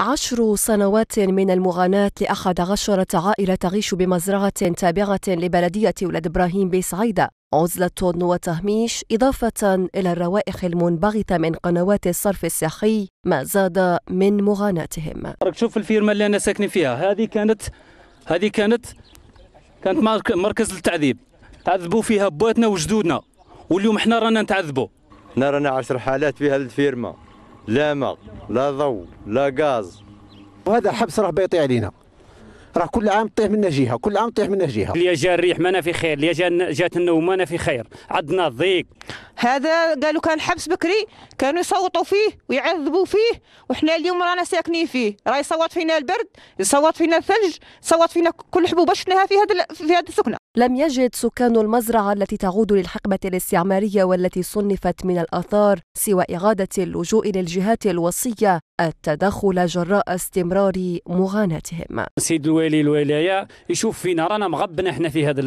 عشر سنوات من المغاناة لأحد عشرة عائلة تعيش بمزرعة تابعة لبلدية ولاد إبراهيم بسعيدة عزلة وتهميش إضافة إلى الروائح المنبغطة من قنوات الصرف الصحي ما زاد من معاناتهم شوف الفيرما اللي أنا ساكن فيها هذه كانت هذه كانت كانت مركز للتعذيب عذبوا فيها بواتنا وجدودنا واليوم احنا رانا نتعذبوا رانا عشر حالات في هذه الفيرما لا ماء لا ضوء لا غاز وهذا الحبس راه بيطي علينا راه كل عام طيح منا جهه كل عام طيح منا جهه اللي جا الريح مانا في خير اللي جا جات النوم مانا في خير عندنا ضيق هذا قالوا كان حبس بكري كانوا يصوتوا فيه ويعذبوا فيه وحنا اليوم رانا ساكنين فيه راه يصوت فينا البرد يصوت فينا الثلج يصوت فينا كل حبوب شفناها في هذا في هذا السكنه لم يجد سكان المزرعه التي تعود للحقبه الاستعماريه والتي صنفت من الاثار سوى اعاده اللجوء للجهات الوصيه التدخل جراء استمرار معاناتهم سيد الوالي الولايه يشوف فينا رانا مغبنا احنا في هذا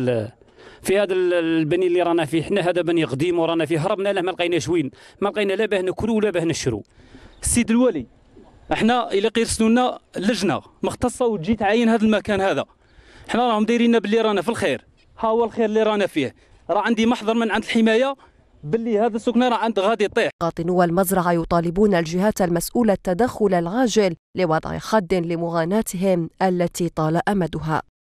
في هذا البني اللي رانا فيه حنا هذا بني قديم ورانا فيه هربنا له ما لقيناش وين ما لقينا لا باه ناكلو ولا باه نشرو السيد الوالي احنا الى قيرسلوا لنا لجنه مختصه وتجي تعاين هذا المكان هذا حنا راهم دايرين باللي رانا في الخير ها هو الخير اللي رانا فيه راه عندي محضر من عند الحمايه باللي هذا السكنه راه عند غادي يطيح قاطنو المزرعه يطالبون الجهات المسؤوله التدخل العاجل لوضع خد لمعاناتهم التي طال امدها